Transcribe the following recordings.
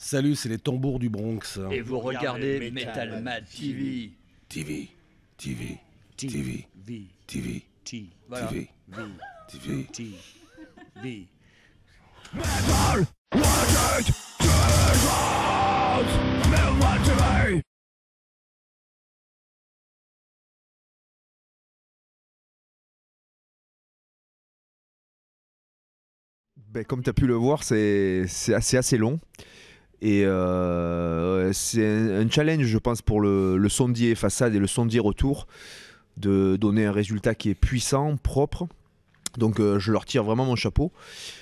Salut, c'est les tambours du Bronx. Et vous regardez Metal Mad TV. TV, TV, TV, TV, TV, TV, TV, TV. Metal Wanted Metal TV! comme tu as pu le voir, c'est assez, assez long. Et euh, c'est un, challenge, je pense, pour le, sondier façade et le sondier retour de donner un résultat qui est puissant, propre. Donc euh, je leur tire vraiment mon chapeau.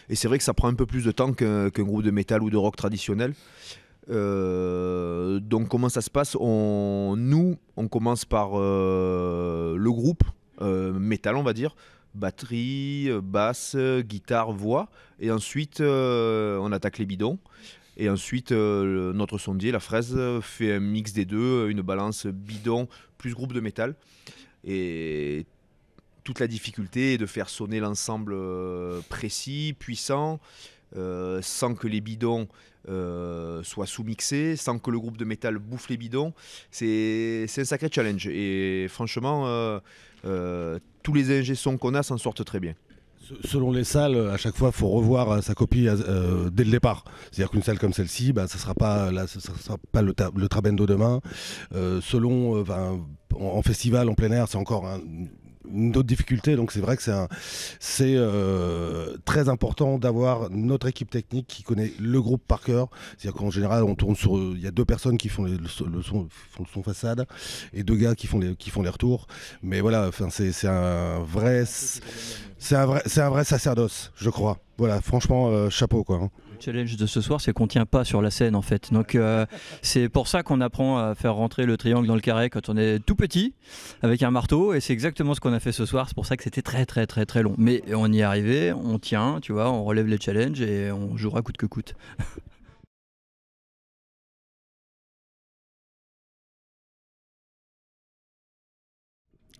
Et c'est vrai que ça prend un peu plus de temps qu'un groupe de métal ou de rock traditionnel. Euh, donc comment ça se passe Nous, on commence par le groupe, métal on va dire, batterie, basse, guitare, voix. Et ensuite, on attaque les bidons. Et ensuite, euh, notre sondier, la fraise, fait un mix des deux, euh, une balance bidon plus groupe de métal. Et toute la difficulté est de faire sonner l'ensemble euh, précis, puissant, sans que les bidons soient sous-mixés, sans que le groupe de métal bouffe les bidons. C'est un sacré challenge. Et franchement, tous les ingé qu'on a s'en sortent très bien. Selon les salles, à chaque fois, il faut revoir euh, sa copie euh, dès le départ. C'est-à-dire qu'une salle comme celle-ci, bah, ça ne sera pas, le, Trabendo demain. Euh, selon, en, festival, en plein air, c'est encore un, une difficultés, difficulté. Donc c'est vrai que c'est c'est euh, très important d'avoir notre équipe technique qui connaît le groupe par cœur. C'est-à-dire qu'en général, on tourne sur, il y a deux personnes qui font le, son, façade et deux gars qui font les qui font les retours. Mais voilà, enfin c'est un vrai, c'est vrai, c'est un vrai sacerdoce, je crois. Voilà, franchement, euh, chapeau quoi. Hein le challenge de ce soir, c'est qu'on tient pas sur la scène en fait. Donc euh, c'est pour ça qu'on apprend à faire rentrer le triangle dans le carré quand on est tout petit avec un marteau et c'est exactement ce qu'on a fait ce soir. C'est pour ça que c'était très très très très long. Mais on y est arrivé, on tient, tu vois, on relève les challenges et on jouera coûte que coûte.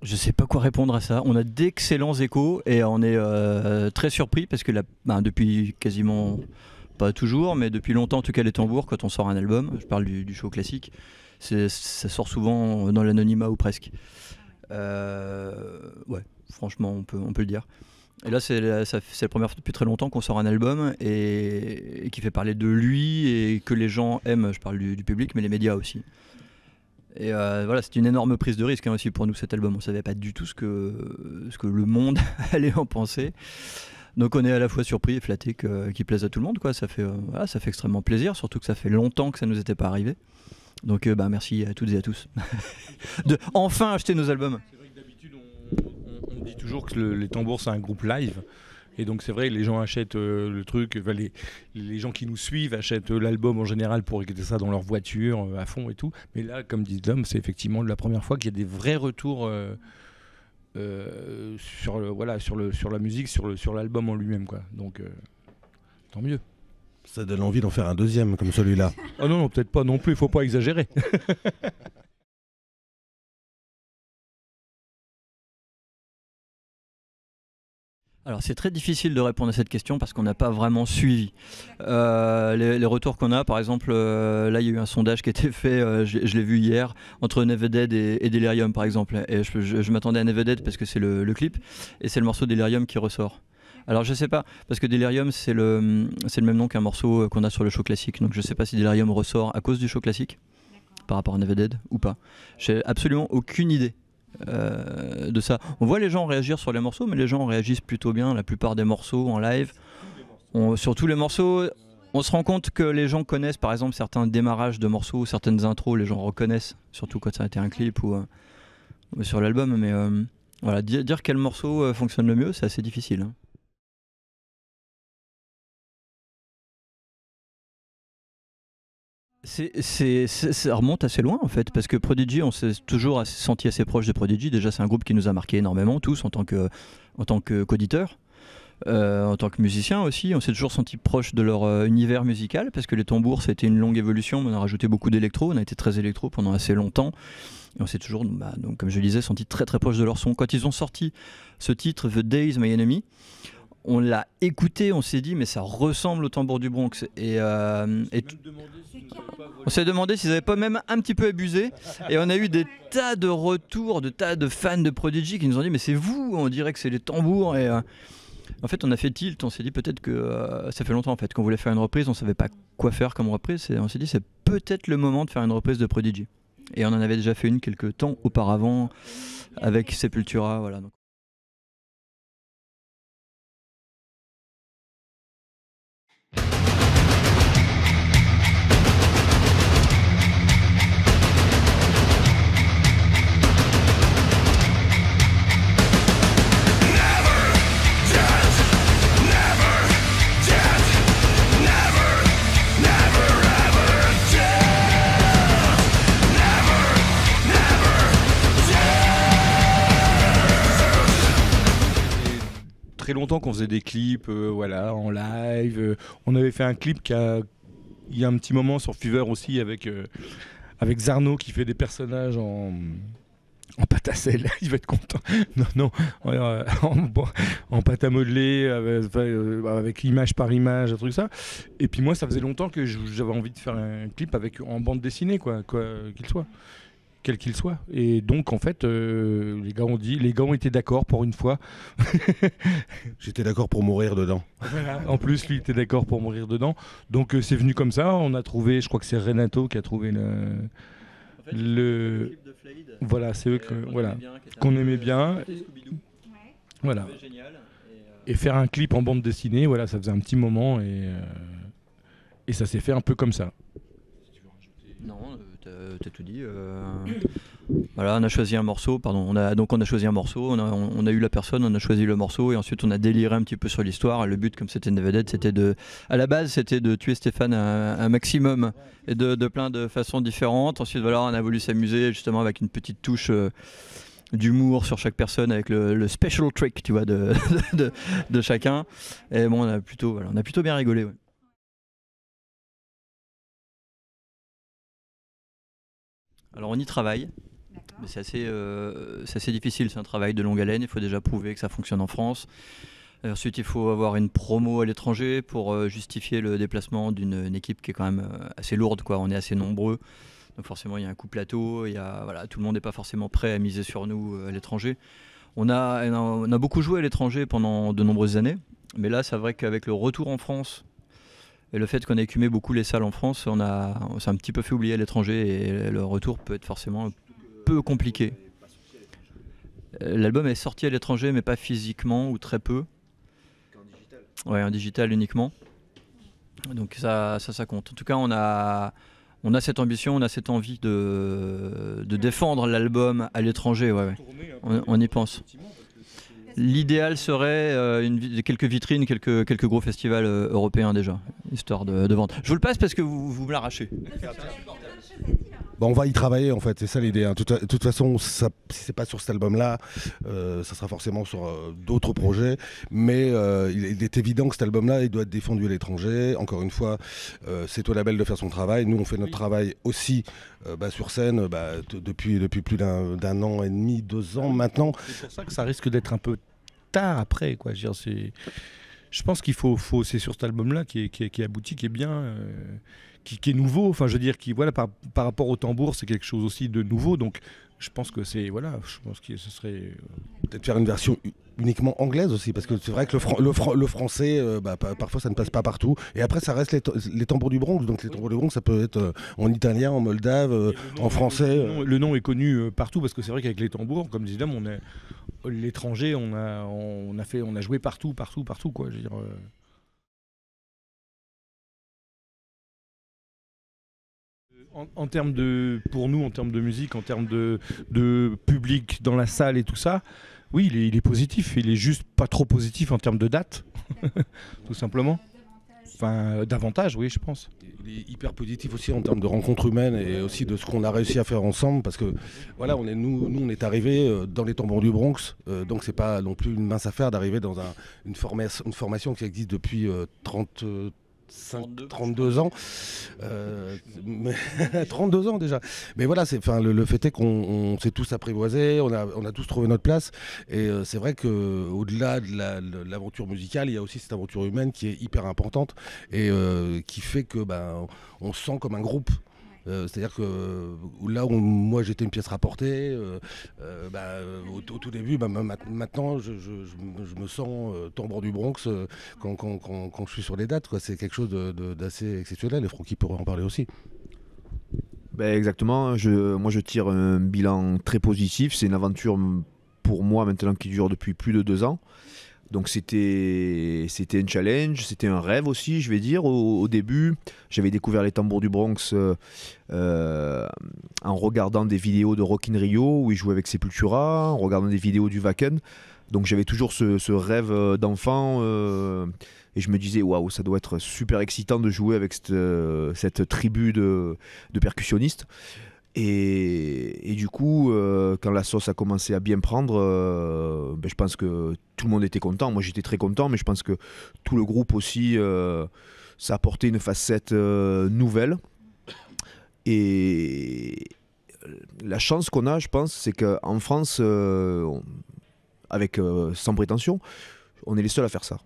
Je sais pas quoi répondre à ça. On a d'excellents échos et on est euh, très surpris parce que ben, depuis quasiment pas toujours, mais depuis longtemps, en tout cas, les tambours, quand on sort un album, je parle du, show classique, ça sort souvent dans l'anonymat ou presque. Euh, ouais, franchement, on peut, on peut le dire. Et là, c'est la, première fois depuis très longtemps qu'on sort un album et, qui fait parler de lui et que les gens aiment. Je parle du, public, mais les médias aussi. Et euh, voilà, c'est une énorme prise de risque hein, aussi pour nous cet album. On savait pas du tout ce que, ce que le monde allait en penser. Donc on est à la fois surpris et flatté qu'il plaise à tout le monde. Ça, fait, euh, ça fait extrêmement plaisir, surtout que ça fait longtemps que ça nous était pas arrivé. Donc euh, bah, merci à toutes et à tous de enfin acheter nos albums. C'est vrai que d'habitude on, dit toujours que les tambours c'est un groupe live. Et donc c'est vrai, les gens achètent euh, le truc, les, gens qui nous suivent achètent l'album en général pour écouter ça dans leur voiture à fond et tout. Mais là, comme dit l'homme, c'est effectivement la première fois qu'il y a des vrais retours euh, sur voilà sur le sur la musique sur le sur l'album en lui-même quoi donc euh, tant mieux ça donne envie d'en faire un deuxième comme celui-là oh non, non peut-être pas non plus il faut pas exagérer Alors c'est très difficile de répondre à cette question parce qu'on n'a pas vraiment suivi. Euh, les, retours qu'on a, par exemple, euh, là il y a eu un sondage qui a été fait, euh, je, l'ai vu hier, entre Neveded et, et, Delirium par exemple. Et je, m'attendais à Neveded parce que c'est le, clip et c'est le morceau Delirium qui ressort. Alors je sais pas, parce que Delirium c'est le, même nom qu'un morceau qu'on a sur le show classique, donc je ne sais pas si Delirium ressort à cause du show classique par rapport à Neveded ou pas. J'ai absolument aucune idée. Euh, de ça. On voit les gens réagir sur les morceaux, mais les gens réagissent plutôt bien la plupart des morceaux en live. sur tous les morceaux, on se rend compte que les gens connaissent par exemple certains démarrages de morceaux, certaines intros, les gens reconnaissent, surtout quand ça a été un clip ou, euh, sur l'album. Mais euh, voilà, dire, quel morceau fonctionne le mieux, c'est assez difficile. Hein. C'est ça remonte assez loin en fait, parce que Prodigy, on s'est toujours senti assez proche de Prodigy. Déjà, c'est un groupe qui nous a marqué énormément tous en tant que en tant qu'auditeurs, euh, en tant que musiciens aussi. On s'est toujours senti proche de leur euh, univers musical, parce que les tambours, ça a été une longue évolution. On a rajouté beaucoup d'électro, on a été très électro pendant assez longtemps. Et on s'est toujours, bah, donc, comme je le disais, senti très très proche de leur son. Quand ils ont sorti ce titre, The Days My Enemy, on l'a écouté, on s'est dit, mais ça ressemble au tambour du Bronx. Et, euh, on s'est demandé s'ils n'avaient pas même un petit peu abusé. Et on a eu des tas de retours, de tas de fans de Prodigy qui nous ont dit, mais c'est vous, on dirait que c'est les tambours. Et, euh, en fait, on a fait tilt, on s'est dit peut-être que euh, ça fait longtemps en fait qu'on voulait faire une reprise, on savait pas quoi faire comme reprise, on s'est dit c'est peut-être le moment de faire une reprise de Prodigy. Et on en avait déjà fait une quelques temps auparavant avec Sepultura, voilà. longtemps qu'on faisait des clips, euh, voilà, en live. Euh, on avait fait un clip il y a un petit moment sur Fever aussi avec euh, avec Zarno qui fait des personnages en en pâte à sel, il va être content. Non, non, en, pâte à modeler, avec, avec, image par image, un truc ça. Et puis moi, ça faisait longtemps que j'avais envie de faire un clip avec en bande dessinée, quoi, quoi qu'il soit quel qu'il soit. Et donc, en fait, euh, les, gars ont dit, les gars ont été d'accord pour une fois. J'étais d'accord pour mourir dedans. En plus, lui était d'accord pour mourir dedans. Donc, euh, c'est venu comme ça. On a trouvé, je crois que c'est Renato qui a trouvé le. voilà, c'est eux euh, qu'on voilà, aimait bien. Qu'on aimait bien. Voilà. Et, et, faire un clip en bande dessinée, voilà, ça faisait un petit moment et, et ça s'est fait un peu comme ça tout dit. Euh, voilà, on a choisi un morceau, pardon. On a, donc on a choisi un morceau, on a, eu la personne, on a choisi le morceau, et ensuite on a déliré un petit peu sur l'histoire. le but, comme c'était une vedette, c'était de. À la base, c'était de tuer Stéphane un, maximum, et de, plein de façons différentes. Ensuite, voilà, on a voulu s'amuser justement avec une petite touche euh, d'humour sur chaque personne avec le, special trick tu vois de, chacun et bon on a plutôt on a plutôt bien rigolé Alors on y travaille, mais euh, c'est assez, difficile, c'est un travail de longue haleine, il faut déjà prouver que ça fonctionne en France. Ensuite, il faut avoir une promo à l'étranger pour euh, justifier le déplacement d'une équipe qui est quand même euh, assez lourde. Quoi. On est assez nombreux. Donc forcément, il y a un coup plateau. Il y a, voilà, tout le monde n'est pas forcément prêt à miser sur nous à l'étranger. On a, on a beaucoup joué à l'étranger pendant de nombreuses années. Mais là, c'est vrai qu'avec le retour en France et le fait qu'on ait écumé beaucoup les salles en France, on, a, s'est un petit peu fait oublier à l'étranger et le retour peut être forcément peu compliqué. L'album est sorti à l'étranger, mais pas physiquement ou très peu. En digital Ouais, en digital uniquement. Donc ça, ça, compte. En tout cas, on a, on a cette ambition, on a cette envie de, défendre l'album à l'étranger. Ouais, On, on y pense. L'idéal serait euh, quelques vitrines, quelques, quelques gros festivals euh, européens déjà, histoire de, vente. Je vous le passe parce que vous, vous me l'arrachez. Bah, on va y travailler en fait, c'est ça l'idée. Hein. De toute, façon, ça, si c'est pas sur cet album-là, euh, ça sera forcément sur euh, d'autres projets. Mais euh, il, est évident que cet album-là, il doit être défendu à l'étranger. Encore une fois, c'est au label de faire son travail. Nous, on fait notre travail aussi bah, sur scène bah, depuis, depuis plus d'un an et demi, deux ans maintenant. C'est pour ça que ça risque d'être un peu tard après, quoi. Je, pense qu'il faut, c'est sur cet album-là qui aboutit, qui, qui est bien qui, est nouveau. Enfin, je veux dire, qui voilà par, rapport au tambour, c'est quelque chose aussi de nouveau. Donc, je pense que c'est voilà, je pense que ce serait euh, peut-être faire une version uniquement anglaise aussi, parce que c'est vrai que le, le, français, euh, bah, parfois ça ne passe pas partout. Et après, ça reste les, tambours du Bronx. Donc les tambours du Bronx, ça peut être euh, en italien, en moldave, en français. Le nom, est connu partout, parce que c'est vrai qu'avec les tambours, comme disait on est l'étranger, on a, on a fait, on a joué partout, partout, partout, quoi. Je veux dire, En, termes de, pour nous, en termes de musique, en termes de, public dans la salle et tout ça, oui, il est, positif. Il est juste pas trop positif en termes de date, tout simplement. Enfin, davantage, oui, je pense. Il est hyper positif aussi en termes de rencontres humaines et aussi de ce qu'on a réussi à faire ensemble, parce que voilà, on est nous, nous on est arrivés euh, dans les tambours du Bronx, euh, donc c'est pas non plus une mince affaire d'arriver dans une, formation, qui existe depuis 30 euh, 30. 32 ans. 32 euh, ans déjà. Mais voilà, c'est, enfin, le, fait est qu'on s'est tous apprivoisés, on a, tous trouvé notre place. Et euh, c'est vrai qu'au-delà de, l'aventure musicale, il y a aussi cette aventure humaine qui est hyper importante et euh, qui fait que bah, on, on sent comme un groupe. Euh, c'est-à-dire que euh, là où moi j'étais une pièce rapportée, euh, bah, au, tout début, bah, maintenant je, me sens tombant du Bronx quand, je suis sur les dates. C'est quelque chose d'assez exceptionnel et Francky pourrait en parler aussi. Ben, exactement, moi je tire un bilan très positif. C'est une aventure pour moi maintenant qui dure depuis plus de deux ans. Donc c'était c'était un challenge, c'était un rêve aussi, je vais dire. Au, début, j'avais découvert les tambours du Bronx euh, euh, en regardant des vidéos de Rockin' Rio où il jouait avec Sepultura, en regardant des vidéos du Wacken. Donc j'avais toujours ce, rêve euh, d'enfant et je me disais waouh, ça doit être super excitant de jouer avec cette, tribu de, de percussionnistes. Et, du coup, euh, quand la sauce a commencé à bien prendre, euh, ben, je pense que tout le monde était content. Moi, j'étais très content, mais je pense que tout le groupe aussi, euh, ça a apporté une facette nouvelle. Et la chance qu'on a, je pense, c'est qu'en France, avec sans prétention, on est les seuls à faire ça.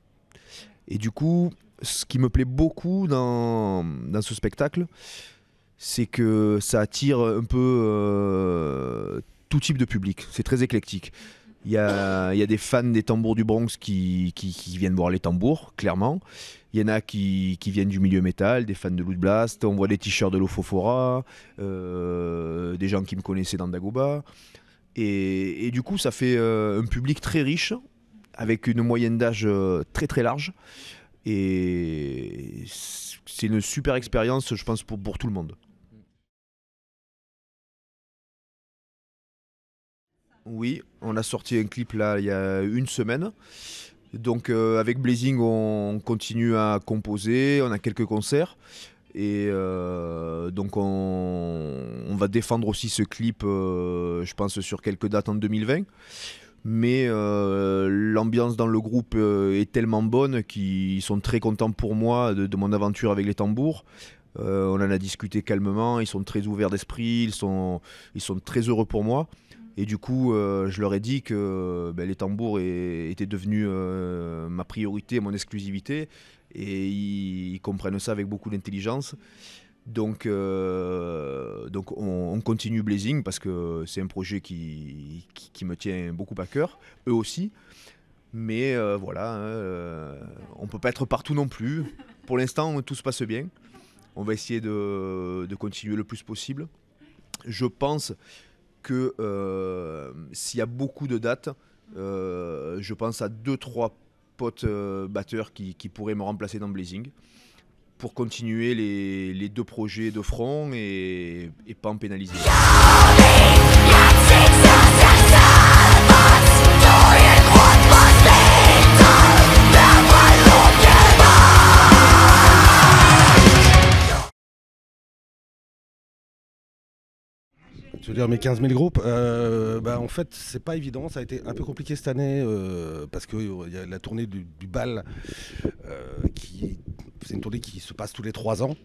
Et du coup, ce qui me plaît beaucoup dans, dans ce spectacle, c'est que ça attire un peu euh, tout type de public. C'est très éclectique. Il y a, y a, des fans des tambours du Bronx qui, qui, viennent voir les tambours, clairement. Il y en a qui, qui, viennent du milieu métal, des fans de Loot Blast. On voit des t-shirts de l'Ofofora, euh, des gens qui me connaissaient dans Dagoba. Et, du coup, ça fait euh, un public très riche, avec une moyenne d'âge très très large. Et c'est une super expérience, je pense, pour, pour tout le monde. Oui, on a sorti un clip là il y a une semaine. Donc euh, avec Blazing, on continue à composer, on a quelques concerts. Et euh, donc on, va défendre aussi ce clip, euh, je pense, sur quelques dates en 2020. Mais l'ambiance dans le groupe est tellement bonne qu'ils sont très contents pour moi de, mon aventure avec les tambours. on en a discuté calmement, ils sont très ouverts d'esprit, ils sont très heureux pour moi. Et du coup, euh, je leur ai dit que ben, les tambours étaient devenus euh, ma priorité, mon exclusivité. Et ils, comprennent ça avec beaucoup d'intelligence. Donc, euh, donc on, continue Blazing parce que c'est un projet qui, me tient beaucoup à cœur, eux aussi. Mais voilà, hein, on ne peut pas être partout non plus. Pour l'instant, tout se passe bien. On va essayer de, de continuer le plus possible. Je pense que euh, s'il y a beaucoup de dates, euh, je pense à deux, trois potes euh, batteurs qui, pourraient me remplacer dans Blazing pour continuer les, deux projets de front et, et pas en pénaliser. veux dire, mes 15 000 groupes, euh, bah, en fait, c'est pas évident. Ça a été un peu compliqué cette année euh, parce qu'il euh, y a la tournée du, du bal, qui c'est une tournée qui se passe tous les trois ans.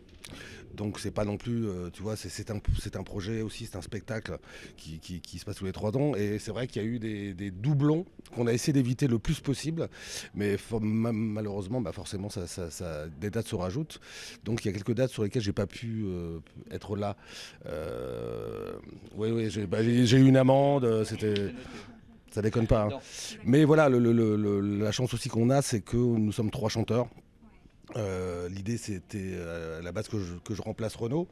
Donc c'est pas non plus, euh, tu vois, c'est un, projet aussi, c'est un spectacle qui, se passe tous les trois ans. Et c'est vrai qu'il y a eu des, doublons qu'on a essayé d'éviter le plus possible, mais malheureusement, bah, forcément, des dates se rajoutent. Donc il y a quelques dates sur lesquelles j'ai pas pu euh, être là. oui, euh, oui, bah, j'ai eu une amende, c'était ça déconne pas. Hein. Mais voilà, la chance aussi qu'on a, c'est que nous sommes trois chanteurs, euh, l'idée, c'était euh, à la base que je, remplace Renaud.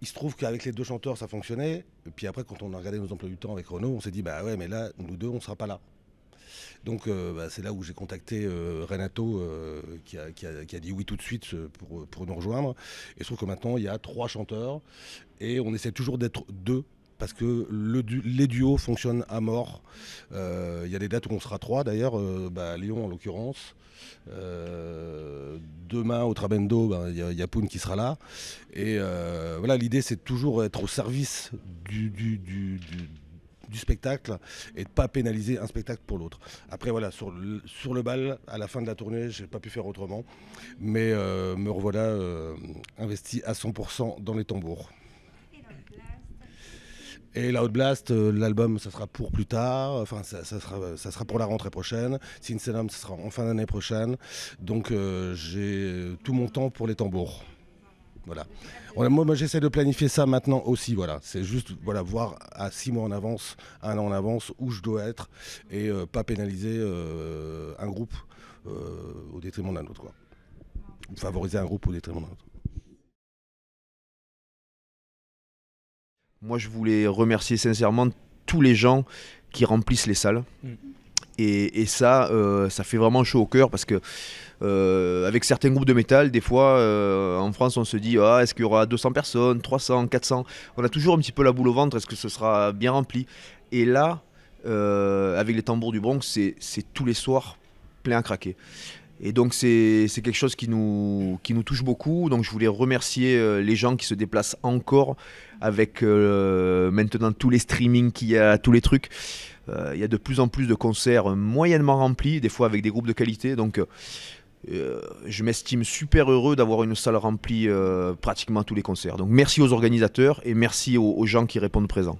Il se trouve qu'avec les deux chanteurs, ça fonctionnait. Et puis après, quand on a regardé nos emplois du temps avec Renaud, on s'est dit, bah ouais, mais là, nous deux, on sera pas là. Donc euh, bah, c'est là où j'ai contacté Renato qui, a, dit oui tout de suite pour, pour nous rejoindre. Et je trouve que maintenant il y a trois chanteurs et on essaie toujours d'être deux parce que les duos fonctionnent à mort. Euh, il y a des dates où on sera trois d'ailleurs, euh, bah, Lyon en l'occurrence. Euh, demain au Trabendo, ben, il y, a Poun qui sera là. Et voilà, l'idée c'est toujours être au service du, spectacle et de ne pas pénaliser un spectacle pour l'autre. Après voilà, sur le, bal, à la fin de la tournée, je j'ai pas pu faire autrement, mais me revoilà investi à 100% dans les tambours. Et l'Outblast, euh, l'album, ça sera pour plus tard. Enfin, ça, sera, ça sera pour la rentrée prochaine. Sin ça sera en fin d'année prochaine. Donc, euh, j'ai euh, tout mon temps pour les tambours. Voilà. moi, j'essaie de planifier ça maintenant aussi. Voilà. C'est juste voilà, voir à six mois en avance, un an en avance, où je dois être et pas pénaliser un groupe au détriment d'un autre. Quoi. Favoriser un groupe au détriment d'un autre. Moi, je voulais remercier sincèrement tous les gens qui remplissent les salles. Mm. Et, ça, euh, ça fait vraiment chaud au cœur parce que euh, avec certains groupes de métal, des fois euh, en France, on se dit ah, est-ce qu'il y aura 200 personnes, 300, 400 On a toujours un petit peu la boule au ventre, est-ce que ce sera bien rempli Et là, avec les tambours du Bronx, c'est tous les soirs plein à craquer. Et donc c'est quelque chose qui nous, qui nous touche beaucoup. Donc je voulais remercier euh, les gens qui se déplacent encore avec euh, maintenant tous les streamings qu'il y a, tous les trucs. Euh, il y a de plus en plus de concerts moyennement remplis, des fois avec des groupes de qualité. Donc je m'estime super heureux d'avoir une salle remplie pratiquement tous les concerts. Donc merci aux organisateurs et merci aux gens qui répondent présents.